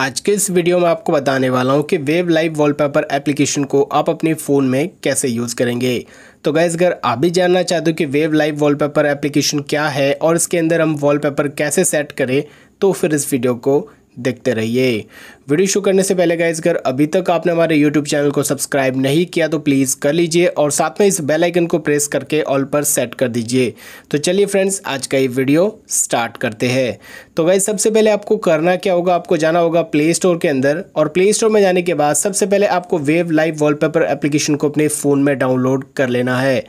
आज के इस वीडियो में आपको बताने वाला हूँ कि वेव लाइव वॉलपेपर एप्लीकेशन को आप अपने फ़ोन में कैसे यूज़ करेंगे तो गैस अगर आप भी जानना चाहते हो कि वेव लाइव वॉलपेपर एप्लीकेशन क्या है और इसके अंदर हम वॉलपेपर कैसे सेट करें तो फिर इस वीडियो को देखते रहिए वीडियो शुरू करने से पहले गाइज अगर अभी तक आपने हमारे यूट्यूब चैनल को सब्सक्राइब नहीं किया तो प्लीज़ कर लीजिए और साथ में इस बेल आइकन को प्रेस करके ऑल पर सेट कर दीजिए तो चलिए फ्रेंड्स आज का ये वीडियो स्टार्ट करते हैं तो गाइज सबसे पहले आपको करना क्या होगा आपको जाना होगा प्ले स्टोर के अंदर और प्ले स्टोर में जाने के बाद सबसे पहले आपको वेव लाइव पेपर एप्लीकेशन को अपने फ़ोन में डाउनलोड कर लेना है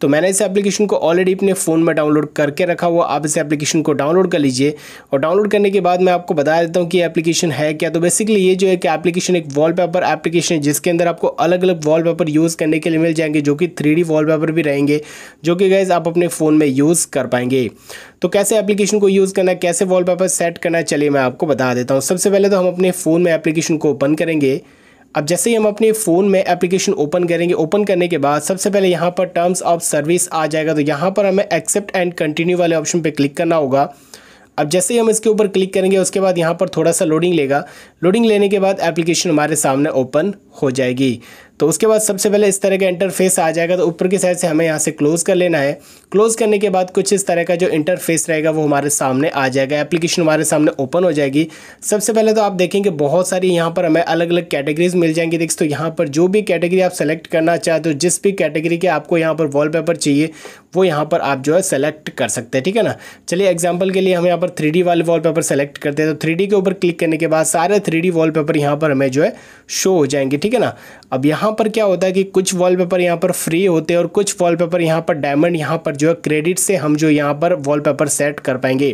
तो मैंने इस एप्लीकेशन को ऑलरेडी अपने फ़ोन में डाउनलोड करके रखा हुआ आप इस एप्लीकेशन को डाउनलोड कर लीजिए और डाउनलोड करने के बाद मैं आपको बता देता हूँ कि एप्लीकेशन है क्या तो बेसिक बेसिकली ये जो है कि एप्लीकेशन एक वॉलपेपर एप्लीकेशन है जिसके अंदर आपको अलग अलग वॉलपेपर यूज़ करने के लिए मिल जाएंगे जो कि थ्री वॉलपेपर भी रहेंगे जो कि गैस आप अपने फ़ोन में यूज़ कर पाएंगे तो कैसे एप्लीकेशन को यूज़ करना है कैसे वॉलपेपर सेट करना चलिए मैं आपको बता देता हूँ सबसे पहले तो हम अपने फ़ोन में एप्लीकेशन को ओपन करेंगे अब जैसे ही हम अपने फ़ोन में एप्लीकेशन ओपन करेंगे ओपन करने के बाद सबसे पहले यहाँ पर टर्म्स ऑफ सर्विस आ जाएगा तो यहाँ पर हमें एक्सेप्ट एंड कंटिन्यू वाले ऑप्शन पर क्लिक करना होगा अब जैसे ही हम इसके ऊपर क्लिक करेंगे उसके बाद यहाँ पर थोड़ा सा लोडिंग लेगा लोडिंग लेने के बाद एप्लीकेशन हमारे सामने ओपन हो जाएगी तो उसके बाद सबसे पहले इस तरह का इंटरफेस आ जाएगा तो ऊपर की साइड से हमें यहाँ से क्लोज़ कर लेना है क्लोज़ करने के बाद कुछ इस तरह का जो इंटरफेस रहेगा वो हमारे सामने आ जाएगा एप्लीकेशन हमारे सामने ओपन हो जाएगी सबसे पहले तो आप देखेंगे बहुत सारी यहाँ पर हमें अलग अलग कैटेगरीज मिल जाएंगी देखिए तो यहाँ पर जो भी कैटेगरी आप सेलेक्ट करना चाहते हो जिस भी कैटेगरी के आपको यहाँ पर वॉल चाहिए वो यहाँ पर आप जो है सेलेक्ट कर सकते हैं ठीक है ना चलिए एग्जाम्पल के लिए हम यहाँ पर थ्री वाले पेपर सेलेक्ट करते हैं तो थ्री के ऊपर क्लिक करने के बाद सारे थ्री पेपर यहाँ पर हमें जो है शो हो जाएंगे ठीक है ना अब यहाँ यहाँ पर क्या होता है कि कुछ वॉलपेपर यहाँ पर फ्री होते हैं और कुछ वॉलपेपर यहाँ पर डायमंड यहाँ पर जो है क्रेडिट से हम जो यहाँ पर वॉलपेपर सेट कर पाएंगे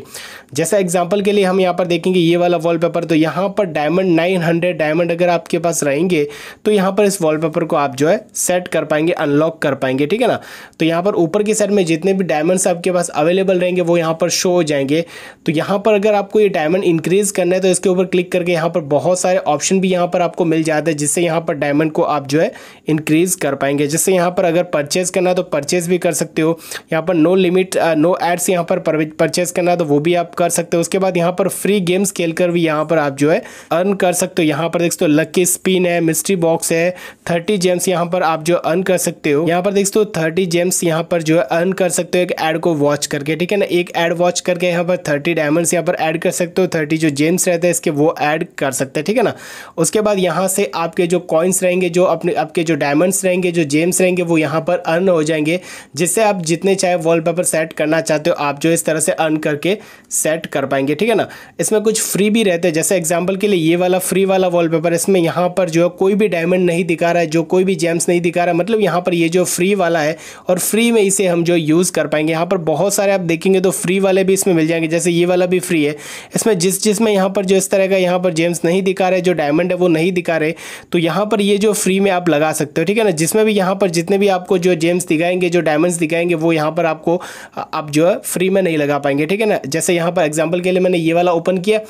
जैसा एग्जाम्पल के लिए हम यहाँ पर देखेंगे ये वाला वॉलपेपर तो यहाँ पर डायमंड नाइन हंड्रेड डायमंड अगर आपके पास रहेंगे तो यहाँ पर इस वॉलपेपर को आप जो है सेट कर पाएंगे अनलॉक कर पाएंगे ठीक है ना तो यहाँ पर ऊपर की साइड में जितने भी डायमंड्स आपके पास अवेलेबल रहेंगे वो यहाँ पर शो हो जाएंगे तो यहाँ पर अगर आपको ये डायमंड इंक्रीज़ करना है तो इसके ऊपर क्लिक करके यहाँ पर बहुत सारे ऑप्शन भी यहाँ पर आपको मिल जाते हैं जिससे यहाँ पर डायमंड को आप जो है इंक्रीज़ कर पाएंगे जैसे यहाँ पर अगर परचेज़ करना है तो परचेज़ भी कर सकते हो यहाँ पर नो लिमिट नो एड्स यहाँ पर परचेज़ करना तो वो भी आप कर सकते हो उसके बाद यहाँ पर फ्री गेम्स खेल भी यहाँ पर आप जो है अर्न कर सकते हो यहाँ पर देख सकते हो लक्की स्पिन है मिस्ट्री बॉक्स है थर्टी जेम्स यहाँ पर आप जो अर्न कर सकते हो यहाँ पर देख सकते हो थर्टी जेम्स यहाँ पर जो है अर्न कर सकते हो एक एड को वॉच करके ठीक है ना एक एड वॉच करके यहाँ पर थर्टी डायमंड्स यहाँ पर ऐड कर सकते हो थर्टी जो जेम्स रहते हैं इसके वो ऐड कर सकते हैं ठीक है ना उसके बाद यहाँ से आपके जो कॉइन्स रहेंगे जो अपने आपने आपके जो डायमंड्स रहेंगे जो जेम्स रहेंगे वो यहाँ पर अर्न हो जाएंगे जिससे आप जितने चाहे वॉलपेपर सेट करना चाहते हो आप जो इस तरह से अर्न करके सेट कर पाएंगे ठीक है ना इसमें कुछ फ्री भी रहते हैं जैसे एग्जाम्पल के लिए ये वाला फ्री वाला वॉल इसमें यहाँ पर जो है कोई भी डायमंड नहीं दिखा रहा है जो कोई भी जेम्स नहीं दिखा रहा है मतलब यहाँ पर ये जो फ्री वाला है और फ्री में इसे हम जो यूज़ कर पाएंगे यहाँ पर बहुत सारे आप देखेंगे तो फ्री वाले भी इसमें मिल जाएंगे जैसे ये वाला भी फ्री है इसमें जिस जिस में यहाँ पर जो इस तरह का यहाँ पर जेम्स नहीं दिखा रहे जो डायमंड है वो नहीं दिखा रहे तो यहाँ पर ये जो फ्री में आप लगा सकते हो ठीक है ना जिसमें भी यहाँ पर जितने भी आपको जो जेम्स दिखाएंगे जो डायमंड्स दिखाएंगे वो यहाँ पर आपको आप जो है फ्री में नहीं लगा पाएंगे ठीक है ना जैसे यहाँ पर एग्जाम्पल के लिए मैंने ये वाला ओपन किया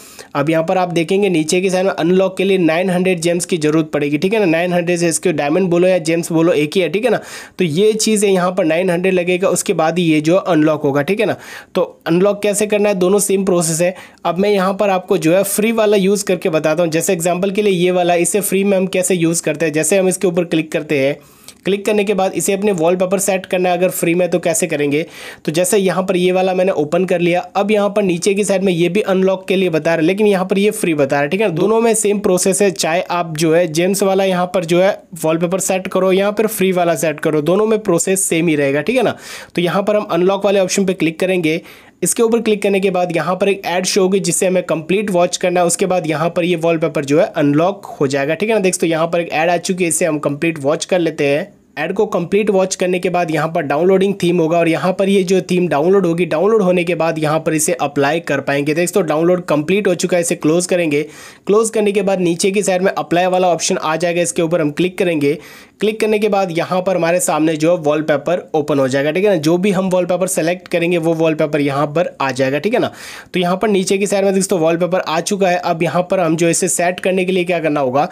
अब यहाँ पर आप देखेंगे नीचे की साइड में अनलॉक के लिए नाइन हंड्रेड जेम्स की जरूरत पड़ेगी ठीक है ना नाइन हंड्रेड इसके डायमंड बोलो या जेम्स बोलो एक ही है ठीक है ना तो ये चीज़ है यहाँ पर नाइन हंड्रेड लगेगा उसके बाद ही ये जो अनलॉक होगा ठीक है ना तो अनलॉक कैसे करना है दोनों सेम प्रोसेस है अब मैं यहाँ पर आपको जो है फ्री वाला यूज़ करके बताता हूँ जैसे एग्जाम्पल के लिए ये वाला इसे फ्री में हम कैसे यूज़ करते हैं जैसे हम इस इसके ऊपर क्लिक करते हैं क्लिक करने के बाद इसे अपने वॉलपेपर सेट करना है अगर फ्री में तो कैसे करेंगे तो जैसे यहाँ पर ये वाला मैंने ओपन कर लिया अब यहाँ पर नीचे की साइड में ये भी अनलॉक के लिए बता रहा है लेकिन यहाँ पर ये फ्री बता रहा है ठीक है दोनों में सेम प्रोसेस है चाहे आप जो है जेम्स वाला यहाँ पर जो है वॉलपेपर सेट करो यहाँ पर फ्री वाला सेट करो दोनों में प्रोसेस सेम ही रहेगा ठीक है ना तो यहाँ पर हम अनलॉक वाले ऑप्शन पर क्लिक करेंगे इसके ऊपर क्लिक करने के बाद यहाँ पर एक ऐड शो होगी जिससे हमें कंप्लीट वॉच करना है उसके बाद यहाँ पर ये वॉलपेपर जो है अनलॉक हो जाएगा ठीक है ना देख तो यहाँ पर एक ऐड आ चुकी है इसे हम कंप्लीट वॉच कर लेते हैं ऐड को कंप्लीट वॉच करने के बाद यहाँ पर डाउनलोडिंग थीम होगा और यहाँ पर ये जो थीम डाउनलोड होगी डाउनलोड होने के बाद यहाँ पर इसे अप्लाई कर पाएंगे तो डाउनलोड तो कंप्लीट हो चुका है इसे क्लोज करेंगे क्लोज करने के बाद नीचे की साइड में अप्लाई वाला ऑप्शन आ जाएगा इसके ऊपर हम क्लिक करेंगे क्लिक करने के बाद यहाँ पर हमारे सामने जो है वॉलपेपर ओपन हो जाएगा ठीक है ना जो भी हम वॉलपेपर सेलेक्ट करेंगे वो वॉलपेपर यहाँ पर आ जाएगा ठीक है ना तो यहाँ पर नीचे की साइड में दोस्तों वॉलपेपर आ चुका है अब यहाँ पर हम जो इसे सेट करने के लिए क्या करना होगा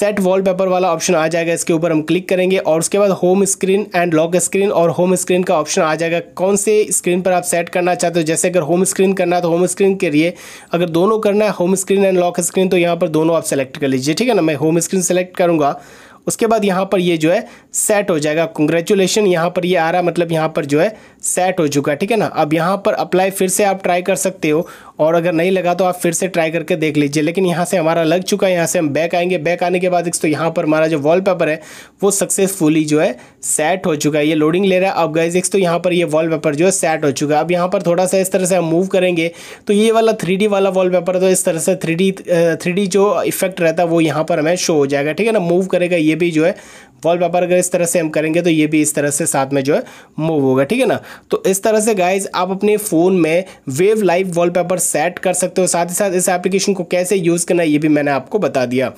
सेट वॉलपेपर वाला ऑप्शन आ जाएगा इसके ऊपर हम क्लिक करेंगे और उसके बाद home screen and lock screen और होम स्क्रीन का ऑप्शन आ जाएगा कौन से स्क्रीन पर आप सेट करना चाहते हो जैसे अगर होम स्क्रीन करना है तो होम स्क्रीन के लिए अगर दोनों करना है home screen and lock screen तो यहाँ पर दोनों आप सेलेक्ट कर लीजिए ठीक है ना मैं होम स्क्रीन सेलेक्ट करूँगा उसके बाद यहाँ पर ये जो है सेट हो जाएगा कंग्रेचुलेशन यहाँ पर ये आ रहा मतलब यहाँ पर जो है सेट हो चुका है ठीक है ना अब यहाँ पर अप्लाई फिर से आप ट्राई कर सकते हो और अगर नहीं लगा तो आप फिर से ट्राई करके देख लीजिए लेकिन यहाँ से हमारा लग चुका है यहाँ से हम बैक आएंगे बैक आने के बाद तो यहाँ पर हमारा जो वॉलपेपर है वो सक्सेसफुली जो है सेट हो चुका है ये लोडिंग ले रहा है अब गाइज तो यहाँ पर ये पेपर जो है सेट हो चुका है अब यहाँ पर थोड़ा सा इस तरह से हम मूव करेंगे तो ये वाला थ्री वाला पेपर तो इस तरह से थ्री डी जो इफेक्ट रहता है वो यहाँ पर हमें शो हो जाएगा ठीक है ना मूव करेगा ये ये भी जो है वॉल पेपर अगर इस तरह से हम करेंगे तो ये भी इस तरह से साथ में जो है मूव होगा ठीक है ना तो इस तरह से गाइज आप अपने फ़ोन में वेव लाइव वॉलपेपर सेट कर सकते हो साथ ही साथ इस एप्लीकेशन को कैसे यूज़ करना है ये भी मैंने आपको बता दिया